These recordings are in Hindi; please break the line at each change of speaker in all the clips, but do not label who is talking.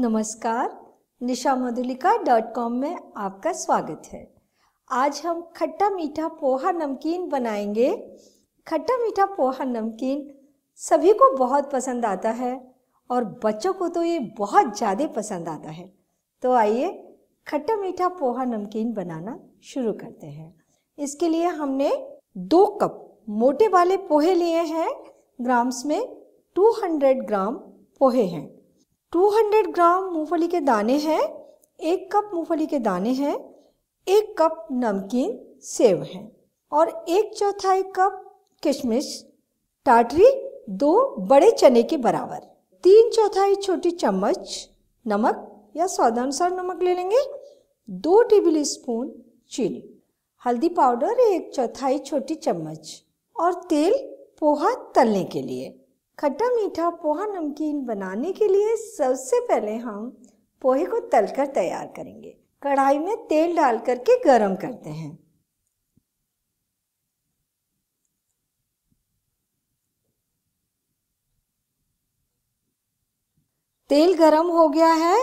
नमस्कार निशा मधुलिका डॉट कॉम में आपका स्वागत है आज हम खट्टा मीठा पोहा नमकीन बनाएंगे खट्टा मीठा पोहा नमकीन सभी को बहुत पसंद आता है और बच्चों को तो ये बहुत ज़्यादा पसंद आता है तो आइए खट्टा मीठा पोहा नमकीन बनाना शुरू करते हैं इसके लिए हमने दो कप मोटे वाले पोहे लिए हैं ग्राम्स में 200 ग्राम पोहे हैं 200 ग्राम मूंगफली के दाने हैं एक कप मूंगफली के दाने हैं एक कप नमकीन सेव हैं और एक चौथाई कप किशमिश टाटरी दो बड़े चने के बराबर तीन चौथाई छोटी चम्मच नमक या स्वादानुसार नमक ले लेंगे दो टेबल स्पून चीनी हल्दी पाउडर एक चौथाई छोटी चम्मच और तेल पोहा तलने के लिए खट्टा मीठा पोहा नमकीन बनाने के लिए सबसे पहले हम पोहे को तलकर तैयार करेंगे कढ़ाई में तेल डाल करके गरम करते हैं तेल गरम हो गया है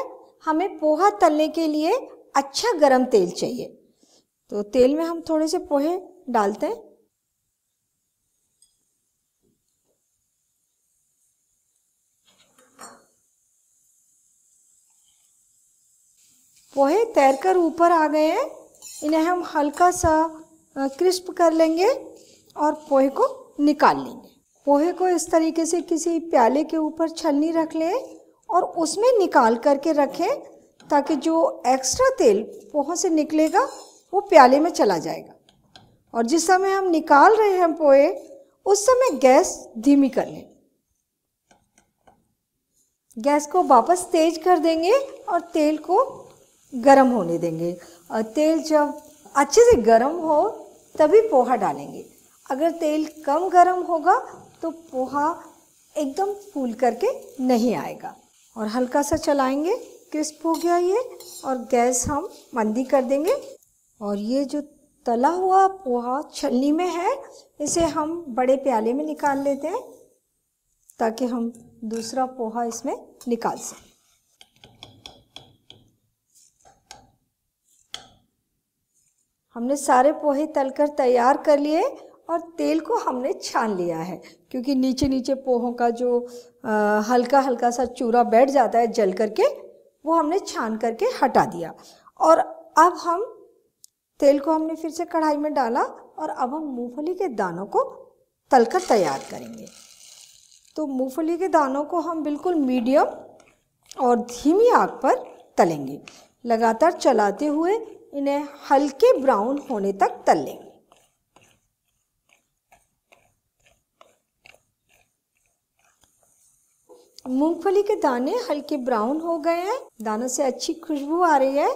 हमें पोहा तलने के लिए अच्छा गरम तेल चाहिए तो तेल में हम थोड़े से पोहे डालते हैं पोहे तैरकर ऊपर आ गए हैं इन्हें हम हल्का सा क्रिस्प कर लेंगे और पोहे को निकाल लेंगे पोहे को इस तरीके से किसी प्याले के ऊपर छलनी रख लें और उसमें निकाल करके रखें ताकि जो एक्स्ट्रा तेल पोहों से निकलेगा वो प्याले में चला जाएगा और जिस समय हम निकाल रहे हैं पोहे उस समय गैस धीमी कर लें गैस को वापस तेज कर देंगे और तेल को गर्म होने देंगे और तेल जब अच्छे से गर्म हो तभी पोहा डालेंगे अगर तेल कम गर्म होगा तो पोहा एकदम फूल करके नहीं आएगा और हल्का सा चलाएंगे क्रिस्प हो गया ये और गैस हम मंदी कर देंगे और ये जो तला हुआ पोहा छलनी में है इसे हम बड़े प्याले में निकाल लेते हैं ताकि हम दूसरा पोहा इसमें निकाल सकें हमने सारे पोहे तलकर तैयार कर लिए और तेल को हमने छान लिया है क्योंकि नीचे नीचे पोहों का जो आ, हल्का हल्का सा चूरा बैठ जाता है जल करके वो हमने छान करके हटा दिया और अब हम तेल को हमने फिर से कढ़ाई में डाला और अब हम मूंगफली के दानों को तलकर तैयार करेंगे तो मूंगफली के दानों को हम बिल्कुल मीडियम और धीमी आग पर तलेंगे लगातार चलाते हुए इन्हें हल्के ब्राउन होने तक तल लें मूंगफली के दाने हल्के ब्राउन हो गए हैं दानों से अच्छी खुशबू आ रही है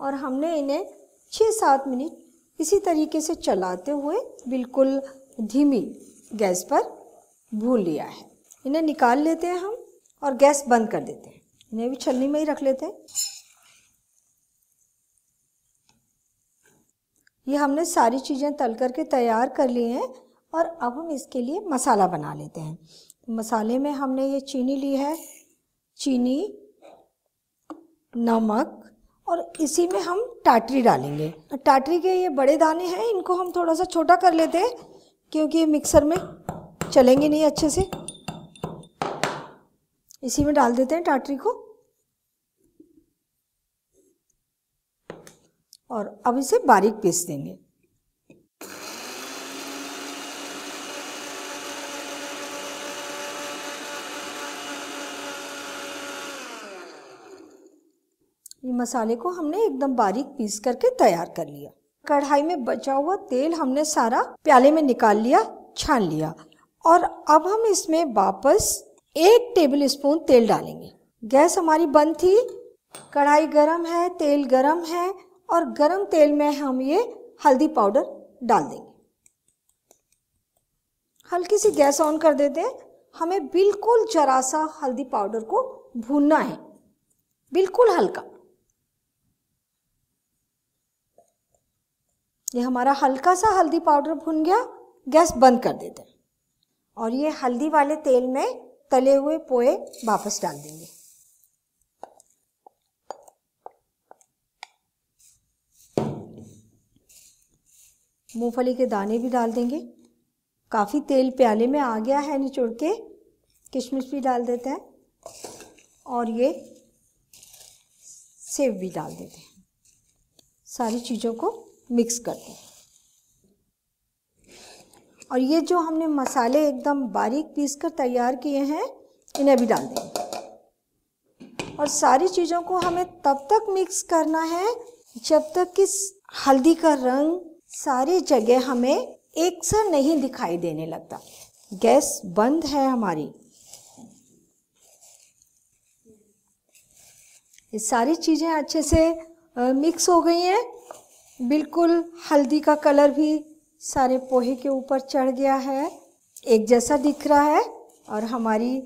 और हमने इन्हें छः सात मिनट इसी तरीके से चलाते हुए बिल्कुल धीमी गैस पर भून लिया है इन्हें निकाल लेते हैं हम और गैस बंद कर देते हैं इन्हें भी छलनी में ही रख लेते हैं ये हमने सारी चीज़ें तल करके तैयार कर लिए हैं और अब हम इसके लिए मसाला बना लेते हैं मसाले में हमने ये चीनी ली है चीनी नमक और इसी में हम टाटरी डालेंगे टाटरी के ये बड़े दाने हैं इनको हम थोड़ा सा छोटा कर लेते हैं क्योंकि ये मिक्सर में चलेंगे नहीं अच्छे से इसी में डाल देते हैं टाटरी को और अब इसे बारीक पीस देंगे ये मसाले को हमने एकदम बारीक पीस करके तैयार कर लिया कढ़ाई में बचा हुआ तेल हमने सारा प्याले में निकाल लिया छान लिया और अब हम इसमें वापस एक टेबल स्पून तेल डालेंगे गैस हमारी बंद थी कढ़ाई गरम है तेल गरम है और गरम तेल में हम ये हल्दी पाउडर डाल देंगे हल्की सी गैस ऑन कर देते हैं हमें बिल्कुल जरा सा हल्दी पाउडर को भूनना है बिल्कुल हल्का ये हमारा हल्का सा हल्दी पाउडर भुन गया गैस बंद कर देते हैं और ये हल्दी वाले तेल में तले हुए पोए वापस डाल देंगे मूंगफली के दाने भी डाल देंगे काफ़ी तेल प्याले में आ गया है निचोड़ के किशमिश भी डाल देते हैं और ये सेब भी डाल देते हैं सारी चीज़ों को मिक्स कर दें और ये जो हमने मसाले एकदम बारीक पीस कर तैयार किए हैं इन्हें भी डाल देंगे और सारी चीज़ों को हमें तब तक मिक्स करना है जब तक कि हल्दी का रंग सारी जगह हमें एक सा नहीं दिखाई देने लगता गैस बंद है हमारी ये सारी चीज़ें अच्छे से मिक्स हो गई हैं बिल्कुल हल्दी का कलर भी सारे पोहे के ऊपर चढ़ गया है एक जैसा दिख रहा है और हमारी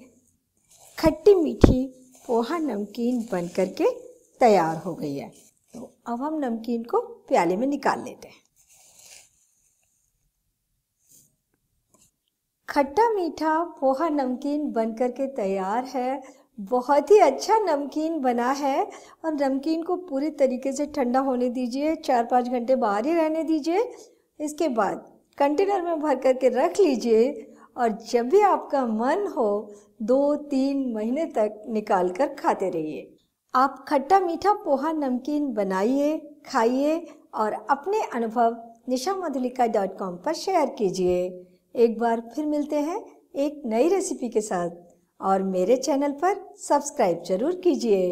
खट्टी मीठी पोहा नमकीन बन करके तैयार हो गई है तो अब हम नमकीन को प्याले में निकाल लेते हैं खट्टा मीठा पोहा नमकीन बन कर के तैयार है बहुत ही अच्छा नमकीन बना है और नमकीन को पूरी तरीके से ठंडा होने दीजिए चार पाँच घंटे बाहर ही रहने दीजिए इसके बाद कंटेनर में भर करके रख लीजिए और जब भी आपका मन हो दो तीन महीने तक निकाल कर खाते रहिए आप खट्टा मीठा पोहा नमकीन बनाइए खाइए और अपने अनुभव निशा मधुलिका डॉट कॉम पर शेयर कीजिए एक बार फिर मिलते हैं एक नई रेसिपी के साथ और मेरे चैनल पर सब्सक्राइब जरूर कीजिए